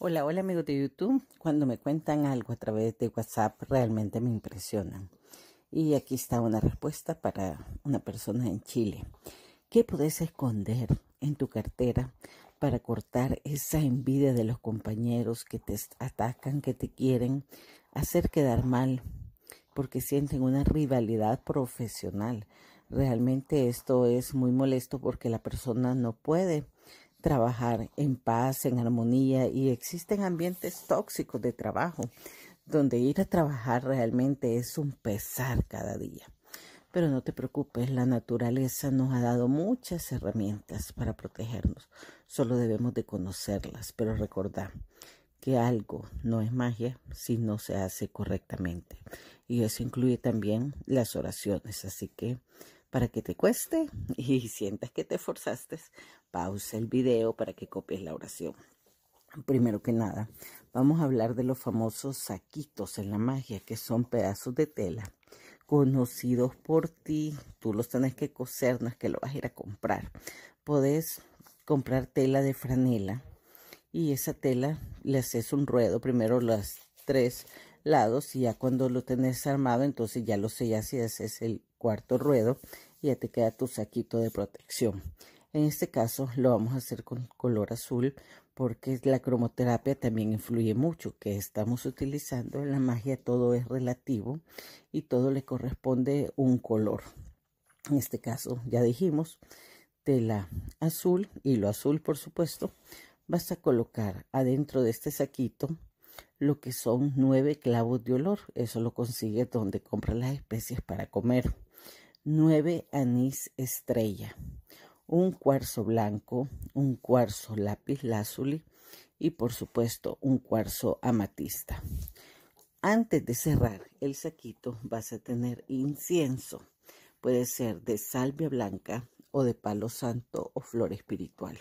Hola, hola amigos de YouTube. Cuando me cuentan algo a través de WhatsApp realmente me impresionan. Y aquí está una respuesta para una persona en Chile. ¿Qué puedes esconder en tu cartera para cortar esa envidia de los compañeros que te atacan, que te quieren hacer quedar mal porque sienten una rivalidad profesional? Realmente esto es muy molesto porque la persona no puede trabajar en paz, en armonía y existen ambientes tóxicos de trabajo donde ir a trabajar realmente es un pesar cada día. Pero no te preocupes, la naturaleza nos ha dado muchas herramientas para protegernos. Solo debemos de conocerlas, pero recordar que algo no es magia si no se hace correctamente. Y eso incluye también las oraciones. Así que para que te cueste y sientas que te forzaste, pausa el video para que copies la oración. Primero que nada, vamos a hablar de los famosos saquitos en la magia, que son pedazos de tela conocidos por ti. Tú los tenés que coser, no es que lo vas a ir a comprar. Podés comprar tela de franela y esa tela le haces un ruedo, primero los tres lados y ya cuando lo tenés armado, entonces ya lo sellas y haces el cuarto ruedo y ya te queda tu saquito de protección. En este caso lo vamos a hacer con color azul porque la cromoterapia también influye mucho, que estamos utilizando en la magia todo es relativo y todo le corresponde un color. En este caso ya dijimos tela azul, y lo azul por supuesto, vas a colocar adentro de este saquito lo que son nueve clavos de olor. Eso lo consigues donde compras las especies para comer. 9 anís estrella, un cuarzo blanco, un cuarzo lápiz lazuli y por supuesto un cuarzo amatista. Antes de cerrar el saquito vas a tener incienso. Puede ser de salvia blanca o de palo santo o flor espiritual.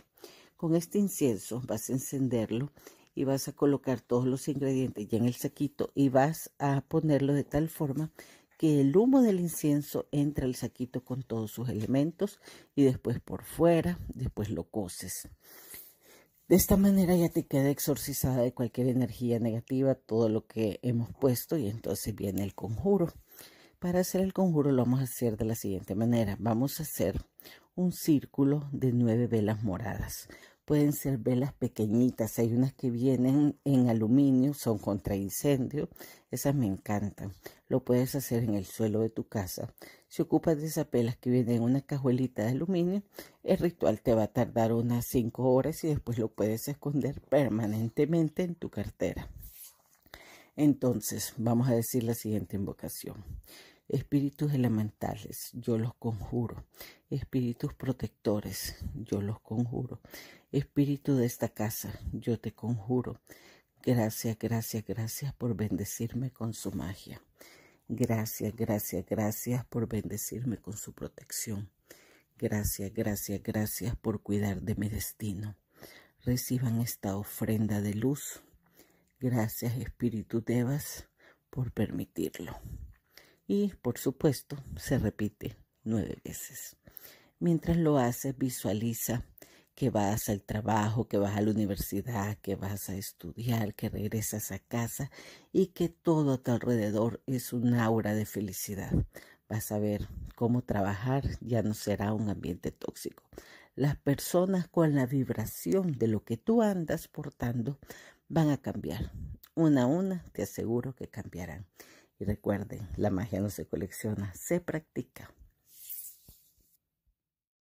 Con este incienso vas a encenderlo y vas a colocar todos los ingredientes ya en el saquito y vas a ponerlo de tal forma que el humo del incienso entre al saquito con todos sus elementos y después por fuera, después lo coces. De esta manera ya te queda exorcizada de cualquier energía negativa, todo lo que hemos puesto y entonces viene el conjuro. Para hacer el conjuro lo vamos a hacer de la siguiente manera. Vamos a hacer un círculo de nueve velas moradas pueden ser velas pequeñitas, hay unas que vienen en aluminio, son contra incendio, esas me encantan. Lo puedes hacer en el suelo de tu casa. Si ocupas de esas velas que vienen en una cajuelita de aluminio, el ritual te va a tardar unas 5 horas y después lo puedes esconder permanentemente en tu cartera. Entonces, vamos a decir la siguiente invocación. Espíritus elementales, yo los conjuro. Espíritus protectores, yo los conjuro. Espíritu de esta casa, yo te conjuro. Gracias, gracias, gracias por bendecirme con su magia. Gracias, gracias, gracias por bendecirme con su protección. Gracias, gracias, gracias por cuidar de mi destino. Reciban esta ofrenda de luz. Gracias, Espíritu Devas, por permitirlo y por supuesto se repite nueve veces. Mientras lo haces, visualiza que vas al trabajo, que vas a la universidad, que vas a estudiar, que regresas a casa y que todo a tu alrededor es un aura de felicidad. Vas a ver cómo trabajar ya no será un ambiente tóxico. Las personas con la vibración de lo que tú andas portando van a cambiar. Una a una te aseguro que cambiarán. Y recuerden, la magia no se colecciona, se practica.